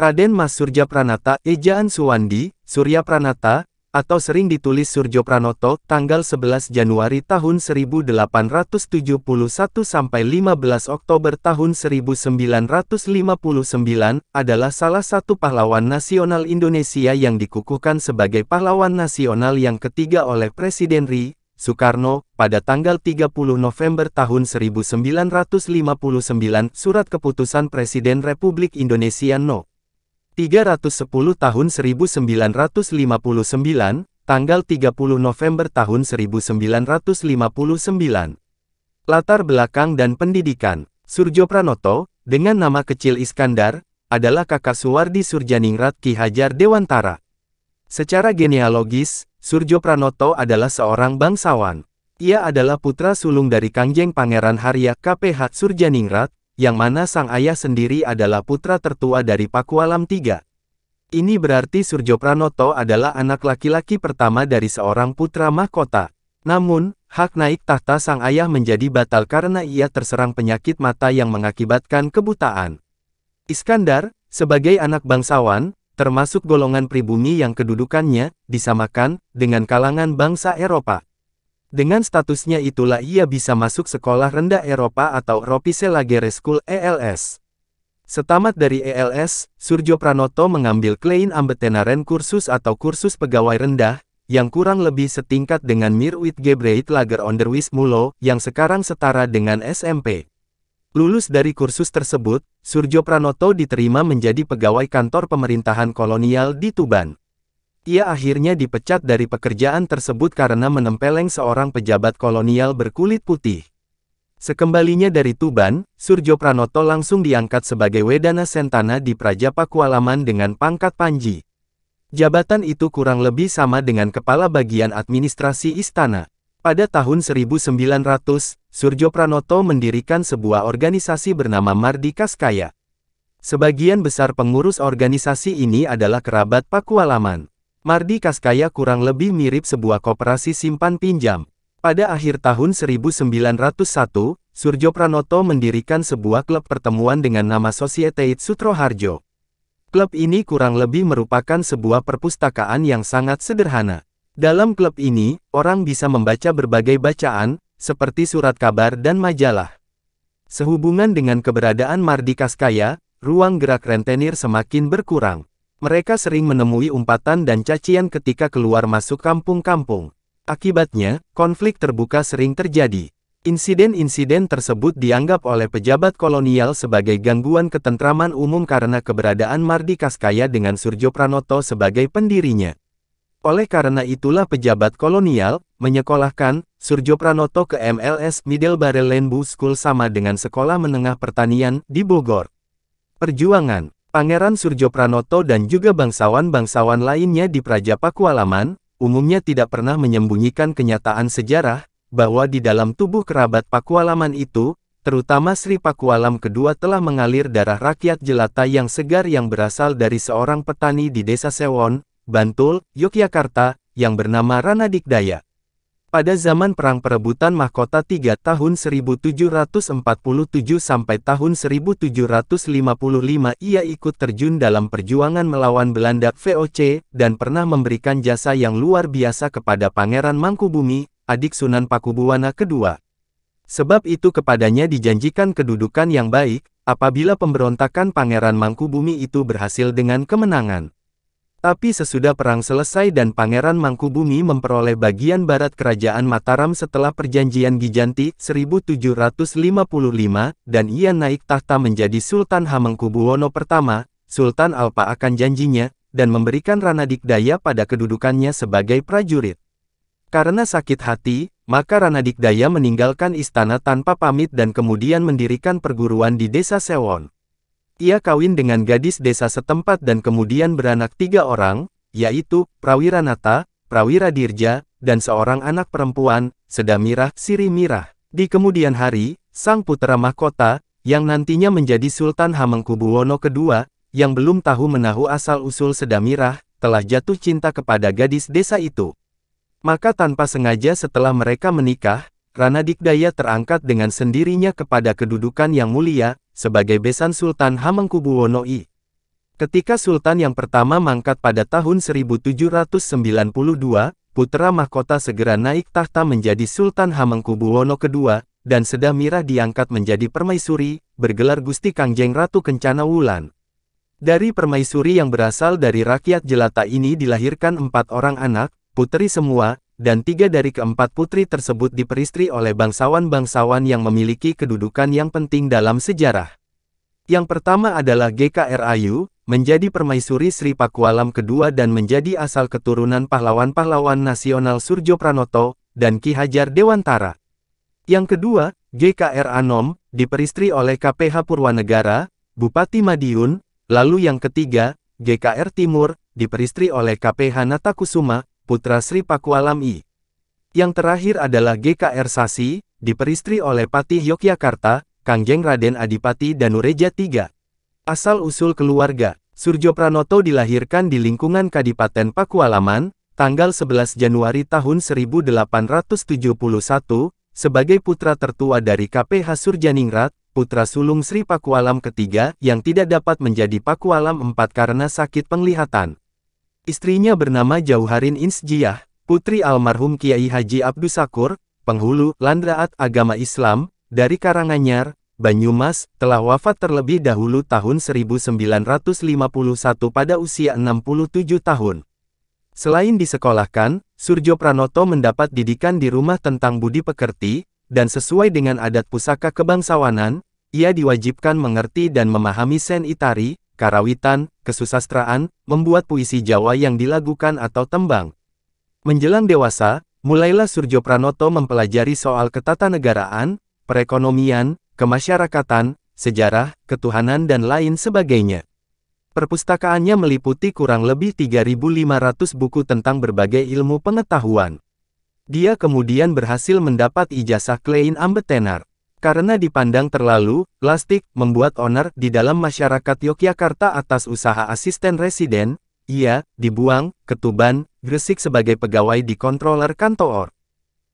Raden Mas Surja Pranata, ejaan Suwandi, Surya Pranata, atau sering ditulis Surjo Pranoto, tanggal 11 Januari tahun 1871 sampai 15 Oktober tahun 1959, adalah salah satu pahlawan nasional Indonesia yang dikukuhkan sebagai pahlawan nasional yang ketiga oleh Presiden RI, Soekarno, pada tanggal 30 November tahun 1959, Surat Keputusan Presiden Republik Indonesia No. 310 tahun 1959, tanggal 30 November tahun 1959. Latar belakang dan pendidikan, Surjo Pranoto, dengan nama kecil Iskandar, adalah kakak Suwardi Surjaningrat Ki Hajar Dewantara. Secara genealogis, Surjo Pranoto adalah seorang bangsawan. Ia adalah putra sulung dari Kangjeng Pangeran Harya KPH Surjaningrat, yang mana sang ayah sendiri adalah putra tertua dari Pakualam Tiga. Ini berarti Surjo Pranoto adalah anak laki-laki pertama dari seorang putra mahkota. Namun, hak naik tahta sang ayah menjadi batal karena ia terserang penyakit mata yang mengakibatkan kebutaan. Iskandar, sebagai anak bangsawan, termasuk golongan pribumi yang kedudukannya, disamakan, dengan kalangan bangsa Eropa. Dengan statusnya itulah ia bisa masuk sekolah rendah Eropa atau Europese Lagere School ELS. Setamat dari ELS, Surjo Pranoto mengambil Klein Ambetenaren kursus atau kursus pegawai rendah, yang kurang lebih setingkat dengan Mirwit Gebreit Lager Onderwis Mulo, yang sekarang setara dengan SMP. Lulus dari kursus tersebut, Surjo Pranoto diterima menjadi pegawai kantor pemerintahan kolonial di Tuban. Ia akhirnya dipecat dari pekerjaan tersebut karena menempeleng seorang pejabat kolonial berkulit putih. Sekembalinya dari Tuban, Surjo Pranoto langsung diangkat sebagai Wedana Sentana di Praja Pakualaman dengan pangkat Panji. Jabatan itu kurang lebih sama dengan kepala bagian administrasi istana. Pada tahun 1900, Surjo Pranoto mendirikan sebuah organisasi bernama Mardikaskaya. Sebagian besar pengurus organisasi ini adalah kerabat Pakualaman. Mardi Kaskaya kurang lebih mirip sebuah koperasi simpan pinjam. Pada akhir tahun 1901, Surjo Pranoto mendirikan sebuah klub pertemuan dengan nama Societe Sutroharjo. Klub ini kurang lebih merupakan sebuah perpustakaan yang sangat sederhana. Dalam klub ini, orang bisa membaca berbagai bacaan, seperti surat kabar dan majalah. Sehubungan dengan keberadaan Mardi Kaskaya, ruang gerak rentenir semakin berkurang. Mereka sering menemui umpatan dan cacian ketika keluar masuk kampung-kampung. Akibatnya, konflik terbuka sering terjadi. Insiden-insiden tersebut dianggap oleh pejabat kolonial sebagai gangguan ketentraman umum karena keberadaan Mardi Kaskaya dengan Surjo Pranoto sebagai pendirinya. Oleh karena itulah pejabat kolonial, menyekolahkan, Surjo Pranoto ke MLS Middlebury Land School sama dengan Sekolah Menengah Pertanian di Bogor. Perjuangan Pangeran Surjo Pranoto dan juga bangsawan-bangsawan lainnya di Praja Pakualaman umumnya tidak pernah menyembunyikan kenyataan sejarah, bahwa di dalam tubuh kerabat Pakualaman itu, terutama Sri Pakualam kedua telah mengalir darah rakyat jelata yang segar yang berasal dari seorang petani di desa Sewon, Bantul, Yogyakarta, yang bernama Ranadikdaya. Pada zaman perang perebutan mahkota tiga tahun 1747 sampai tahun 1755 ia ikut terjun dalam perjuangan melawan Belanda VOC dan pernah memberikan jasa yang luar biasa kepada Pangeran Mangkubumi, adik Sunan Pakubuwana II. Sebab itu kepadanya dijanjikan kedudukan yang baik, apabila pemberontakan Pangeran Mangkubumi itu berhasil dengan kemenangan. Tapi sesudah perang selesai dan Pangeran Mangkubumi memperoleh bagian barat Kerajaan Mataram setelah perjanjian Gijanti 1755 dan ia naik tahta menjadi Sultan Hamengkubuwono I, Sultan Alpa akan janjinya dan memberikan Daya pada kedudukannya sebagai prajurit. Karena sakit hati, maka Daya meninggalkan istana tanpa pamit dan kemudian mendirikan perguruan di desa Sewon. Ia kawin dengan gadis desa setempat dan kemudian beranak tiga orang, yaitu Prawira Nata, Prawira Dirja, dan seorang anak perempuan, Sedamira, Siri Mirah. Di kemudian hari, sang putra mahkota, yang nantinya menjadi Sultan Hamengkubuwono II, yang belum tahu menahu asal-usul Sedamirah, telah jatuh cinta kepada gadis desa itu. Maka tanpa sengaja setelah mereka menikah, Ranadikdaya terangkat dengan sendirinya kepada kedudukan yang mulia, sebagai besan Sultan Hamengkubuwono I. Ketika Sultan yang pertama mangkat pada tahun 1792, putra mahkota segera naik tahta menjadi Sultan Hamengkubuwono II, dan Sedah Mirah diangkat menjadi permaisuri, bergelar Gusti Kangjeng Ratu Kencana Wulan. Dari permaisuri yang berasal dari rakyat jelata ini dilahirkan empat orang anak, putri semua, dan tiga dari keempat putri tersebut diperistri oleh bangsawan-bangsawan yang memiliki kedudukan yang penting dalam sejarah. Yang pertama adalah GKR Ayu menjadi permaisuri Sri Pakualam kedua dan menjadi asal keturunan pahlawan-pahlawan nasional Surjo Pranoto, dan Ki Hajar Dewantara. Yang kedua, GKR Anom, diperistri oleh KPH Purwanegara, Bupati Madiun, lalu yang ketiga, GKR Timur, diperistri oleh KPH Natakusuma, putra Sri Pakualam Alam I. Yang terakhir adalah GKR Sasi, diperistri oleh Patih Yogyakarta, Kangjeng Raden Adipati Danureja III. Asal-usul keluarga, Surjo Pranoto dilahirkan di lingkungan Kadipaten Pakualaman, tanggal 11 Januari tahun 1871, sebagai putra tertua dari KPH Surjaningrat, putra sulung Sri Pakualam ketiga yang tidak dapat menjadi Pakualam IV karena sakit penglihatan. Istrinya bernama Jauharin Insjiah, putri almarhum Kiai Haji Abdus Sakur, penghulu Landraat Agama Islam, dari Karanganyar, Banyumas, telah wafat terlebih dahulu tahun 1951 pada usia 67 tahun. Selain disekolahkan, Surjo Pranoto mendapat didikan di rumah tentang budi pekerti, dan sesuai dengan adat pusaka kebangsawanan, ia diwajibkan mengerti dan memahami sen itari, karawitan, kesusastraan, membuat puisi Jawa yang dilagukan atau tembang. Menjelang dewasa, mulailah Surjo Pranoto mempelajari soal ketatanegaraan, perekonomian, kemasyarakatan, sejarah, ketuhanan dan lain sebagainya. Perpustakaannya meliputi kurang lebih 3.500 buku tentang berbagai ilmu pengetahuan. Dia kemudian berhasil mendapat ijazah Klein Ambetenar. Karena dipandang terlalu plastik, membuat onar di dalam masyarakat Yogyakarta atas usaha asisten residen, ia dibuang ke Tuban, Gresik sebagai pegawai di kontroler kantor.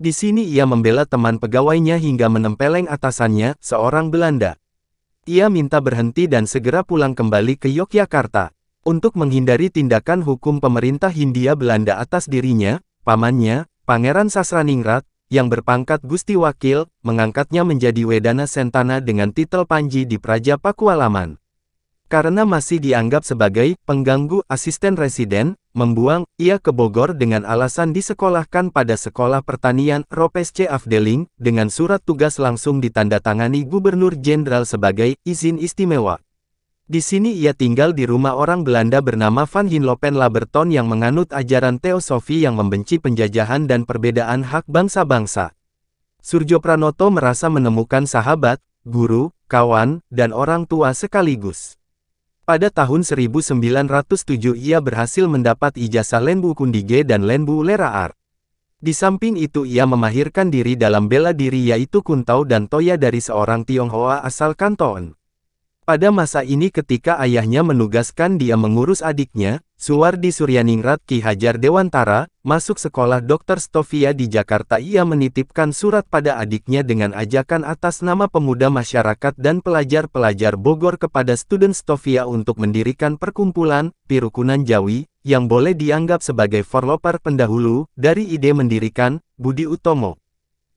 Di sini ia membela teman pegawainya hingga menempeleng atasannya, seorang Belanda. Ia minta berhenti dan segera pulang kembali ke Yogyakarta. Untuk menghindari tindakan hukum pemerintah Hindia Belanda atas dirinya, pamannya, Pangeran Sasraningrat, yang berpangkat Gusti Wakil, mengangkatnya menjadi Wedana Sentana dengan titel Panji di Praja Pakualaman. Karena masih dianggap sebagai pengganggu asisten residen, membuang ia ke Bogor dengan alasan disekolahkan pada Sekolah Pertanian Ropes C. Afdeling, dengan surat tugas langsung ditandatangani Gubernur Jenderal sebagai izin istimewa. Di sini ia tinggal di rumah orang Belanda bernama Van Hinlopen Laberton yang menganut ajaran teosofi yang membenci penjajahan dan perbedaan hak bangsa-bangsa. Surjo Pranoto merasa menemukan sahabat, guru, kawan, dan orang tua sekaligus. Pada tahun 1907 ia berhasil mendapat ijazah Lenbu Kundige dan Lenbu Leraar. Di samping itu ia memahirkan diri dalam bela diri yaitu Kuntau dan Toya dari seorang Tionghoa asal Kanton. Pada masa ini ketika ayahnya menugaskan dia mengurus adiknya, Suwardi Suryaningrat Ki Hajar Dewantara, masuk sekolah Dr. Stofia di Jakarta ia menitipkan surat pada adiknya dengan ajakan atas nama pemuda masyarakat dan pelajar-pelajar Bogor kepada student Stofia untuk mendirikan perkumpulan, Pirukunan Jawi, yang boleh dianggap sebagai forloper pendahulu, dari ide mendirikan, Budi Utomo.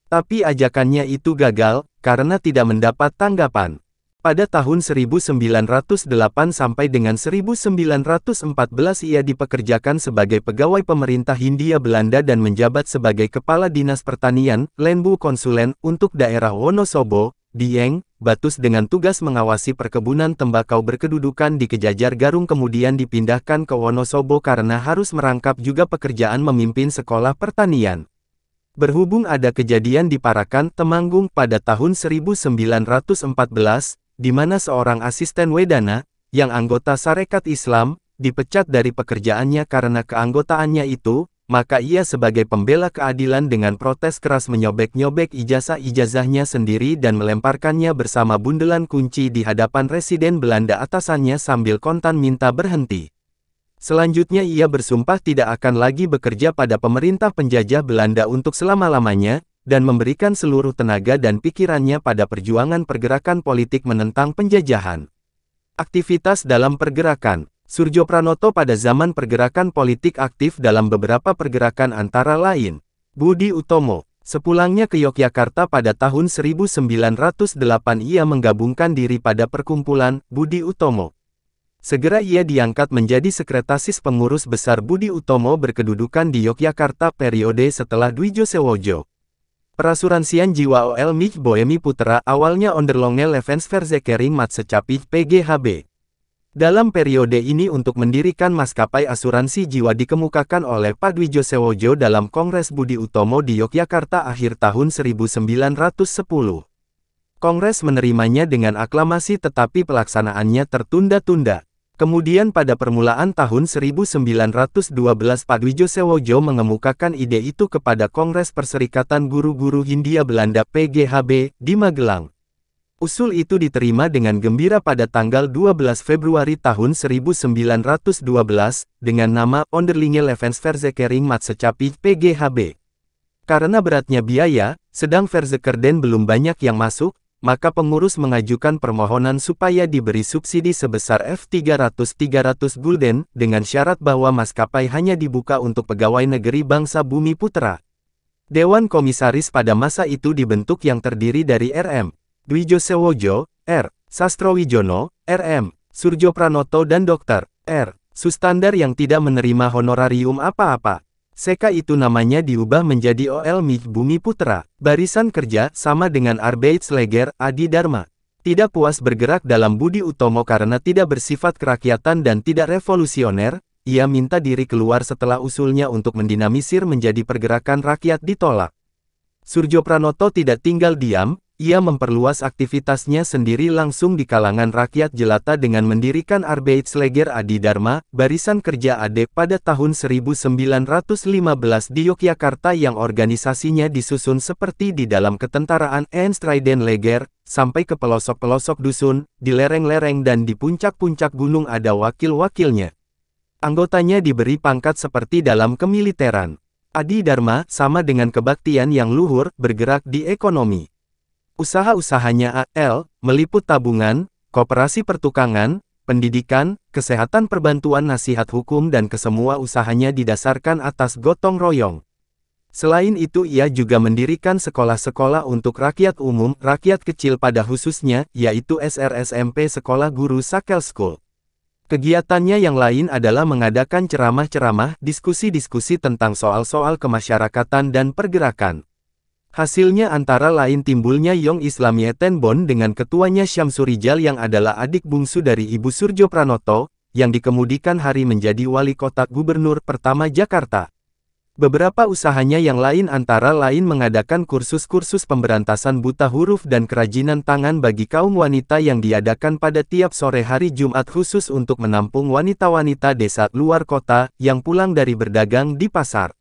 Tapi ajakannya itu gagal, karena tidak mendapat tanggapan. Pada tahun 1908 sampai dengan 1914 ia dipekerjakan sebagai pegawai pemerintah Hindia Belanda dan menjabat sebagai Kepala Dinas Pertanian, Lenbu Konsulen, untuk daerah Wonosobo, Dieng, Batus dengan tugas mengawasi perkebunan tembakau berkedudukan di Kejajar Garung kemudian dipindahkan ke Wonosobo karena harus merangkap juga pekerjaan memimpin sekolah pertanian. Berhubung ada kejadian di Parakan, Temanggung pada tahun 1914, di mana seorang asisten Wedana, yang anggota Sarekat Islam, dipecat dari pekerjaannya karena keanggotaannya itu, maka ia sebagai pembela keadilan dengan protes keras menyobek-nyobek ijazah-ijazahnya sendiri dan melemparkannya bersama bundelan kunci di hadapan residen Belanda atasannya sambil kontan minta berhenti. Selanjutnya ia bersumpah tidak akan lagi bekerja pada pemerintah penjajah Belanda untuk selama-lamanya, dan memberikan seluruh tenaga dan pikirannya pada perjuangan pergerakan politik menentang penjajahan. Aktivitas dalam pergerakan Surjo Pranoto pada zaman pergerakan politik aktif dalam beberapa pergerakan antara lain. Budi Utomo, sepulangnya ke Yogyakarta pada tahun 1908 ia menggabungkan diri pada perkumpulan Budi Utomo. Segera ia diangkat menjadi sekretaris pengurus besar Budi Utomo berkedudukan di Yogyakarta periode setelah Dwi Sewojo. Perasuransian jiwa OL Mich Boemi Putra awalnya Verzekering mat secapit PGHB. Dalam periode ini untuk mendirikan maskapai asuransi jiwa dikemukakan oleh Padwijo Sewojo dalam Kongres Budi Utomo di Yogyakarta akhir tahun 1910. Kongres menerimanya dengan aklamasi tetapi pelaksanaannya tertunda-tunda. Kemudian pada permulaan tahun 1912 Padwijo Sewojo mengemukakan ide itu kepada Kongres Perserikatan Guru-Guru Hindia Belanda PGHB di Magelang. Usul itu diterima dengan gembira pada tanggal 12 Februari tahun 1912 dengan nama Onderlinge Levensverzekering Matsecapi PGHB. Karena beratnya biaya, sedang Verzekerden belum banyak yang masuk, maka pengurus mengajukan permohonan supaya diberi subsidi sebesar F300-300 gulden, dengan syarat bahwa maskapai hanya dibuka untuk pegawai negeri bangsa Bumi Putra. Dewan Komisaris pada masa itu dibentuk yang terdiri dari RM, Dwijo Sewojo, R, Sastrowijono, RM, Surjo Pranoto dan Dr. R, Sustandar yang tidak menerima honorarium apa-apa. Seka itu namanya diubah menjadi OL MIG Bumi Putra, barisan kerja, sama dengan Arbeitsleger, Adi Dharma. Tidak puas bergerak dalam budi utomo karena tidak bersifat kerakyatan dan tidak revolusioner, ia minta diri keluar setelah usulnya untuk mendinamisir menjadi pergerakan rakyat ditolak. Surjo Pranoto tidak tinggal diam, ia memperluas aktivitasnya sendiri langsung di kalangan rakyat jelata dengan mendirikan Arbeitsleger Adi Dharma, Barisan Kerja AD pada tahun 1915 di Yogyakarta yang organisasinya disusun seperti di dalam ketentaraan Einstreiden Leger, sampai ke pelosok-pelosok dusun, di lereng-lereng dan di puncak-puncak gunung ada wakil-wakilnya. Anggotanya diberi pangkat seperti dalam kemiliteran. Adi Dharma, sama dengan kebaktian yang luhur, bergerak di ekonomi. Usaha-usahanya AL meliput tabungan, kooperasi pertukangan, pendidikan, kesehatan perbantuan nasihat hukum dan kesemua usahanya didasarkan atas gotong royong. Selain itu ia juga mendirikan sekolah-sekolah untuk rakyat umum, rakyat kecil pada khususnya, yaitu SRSMP Sekolah Guru Sakel School. Kegiatannya yang lain adalah mengadakan ceramah-ceramah, diskusi-diskusi tentang soal-soal kemasyarakatan dan pergerakan. Hasilnya antara lain timbulnya Yong Islamie Tenbon dengan ketuanya Syamsurijal yang adalah adik bungsu dari Ibu Surjo Pranoto, yang dikemudikan hari menjadi wali kota gubernur pertama Jakarta. Beberapa usahanya yang lain antara lain mengadakan kursus-kursus pemberantasan buta huruf dan kerajinan tangan bagi kaum wanita yang diadakan pada tiap sore hari Jumat khusus untuk menampung wanita-wanita desa luar kota yang pulang dari berdagang di pasar.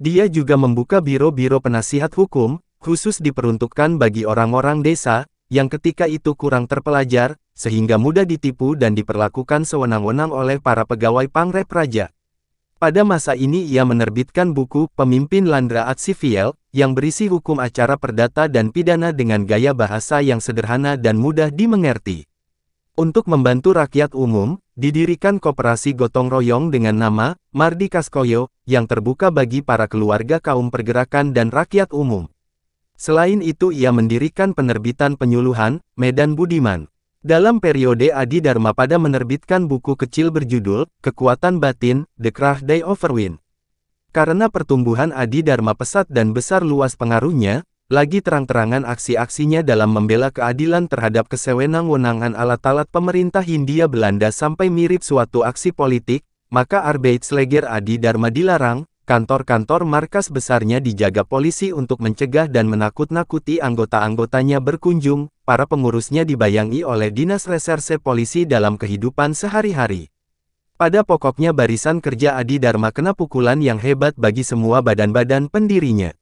Dia juga membuka biro-biro penasihat hukum, khusus diperuntukkan bagi orang-orang desa, yang ketika itu kurang terpelajar, sehingga mudah ditipu dan diperlakukan sewenang-wenang oleh para pegawai pangrep raja. Pada masa ini ia menerbitkan buku Pemimpin Landra Atsifiel, yang berisi hukum acara perdata dan pidana dengan gaya bahasa yang sederhana dan mudah dimengerti. Untuk membantu rakyat umum, didirikan koperasi gotong royong dengan nama Mardi Kaskoyo, yang terbuka bagi para keluarga kaum pergerakan dan rakyat umum. Selain itu ia mendirikan penerbitan penyuluhan, Medan Budiman. Dalam periode Adi Dharma pada menerbitkan buku kecil berjudul, Kekuatan Batin, The Crash Day Overwin. Karena pertumbuhan Adi Dharma pesat dan besar luas pengaruhnya, lagi terang-terangan aksi-aksinya dalam membela keadilan terhadap kesewenang-wenangan alat-alat pemerintah Hindia Belanda sampai mirip suatu aksi politik, maka Arbeitsleger Adi Dharma dilarang, kantor-kantor markas besarnya dijaga polisi untuk mencegah dan menakut-nakuti anggota-anggotanya berkunjung, para pengurusnya dibayangi oleh Dinas Reserse Polisi dalam kehidupan sehari-hari. Pada pokoknya barisan kerja Adi Dharma kena pukulan yang hebat bagi semua badan-badan pendirinya.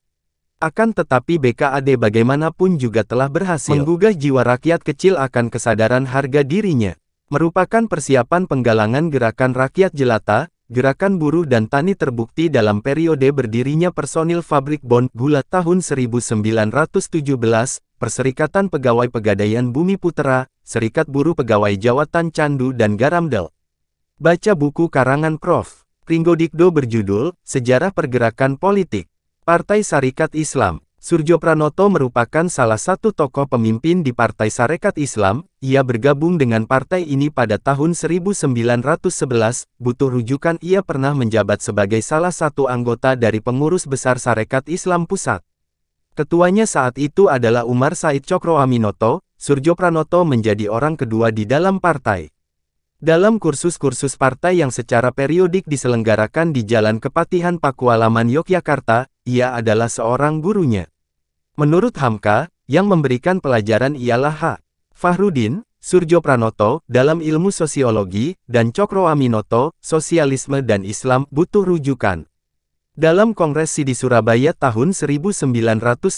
Akan tetapi BKAD bagaimanapun juga telah berhasil menggugah jiwa rakyat kecil akan kesadaran harga dirinya. Merupakan persiapan penggalangan gerakan rakyat jelata, gerakan buruh dan tani terbukti dalam periode berdirinya personil Fabrik bon Gula tahun 1917, Perserikatan Pegawai Pegadaian Bumi Putera, Serikat Buruh Pegawai Jawatan Candu dan Garamdel. Baca buku karangan Prof. Pringgo Dikdo berjudul Sejarah Pergerakan Politik. Partai Sarikat Islam Surjo Pranoto merupakan salah satu tokoh pemimpin di Partai Sarekat Islam, ia bergabung dengan partai ini pada tahun 1911, butuh rujukan ia pernah menjabat sebagai salah satu anggota dari pengurus besar Sarekat Islam Pusat. Ketuanya saat itu adalah Umar Said Cokro Aminoto, Surjo Pranoto menjadi orang kedua di dalam partai. Dalam kursus-kursus partai yang secara periodik diselenggarakan di Jalan Kepatihan Pakualaman Yogyakarta, ia adalah seorang gurunya. Menurut Hamka, yang memberikan pelajaran ialah H. Fahrudin, Surjo Pranoto, dalam ilmu sosiologi, dan Cokro Aminoto, sosialisme dan Islam butuh rujukan. Dalam Kongres Sidi Surabaya tahun 1919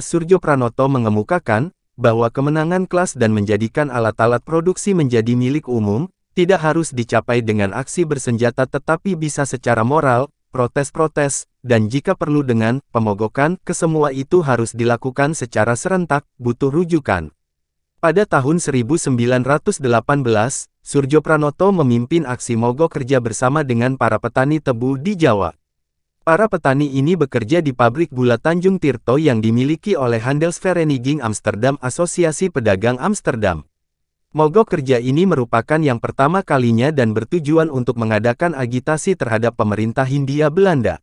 Surjo Pranoto mengemukakan, bahwa kemenangan kelas dan menjadikan alat-alat produksi menjadi milik umum, tidak harus dicapai dengan aksi bersenjata tetapi bisa secara moral, protes-protes, dan jika perlu dengan pemogokan, kesemua itu harus dilakukan secara serentak, butuh rujukan. Pada tahun 1918, Surjo Pranoto memimpin aksi mogok kerja bersama dengan para petani tebu di Jawa. Para petani ini bekerja di pabrik gula Tanjung Tirto yang dimiliki oleh Handelsvereniging Amsterdam Asosiasi Pedagang Amsterdam. Mogok kerja ini merupakan yang pertama kalinya dan bertujuan untuk mengadakan agitasi terhadap pemerintah Hindia Belanda.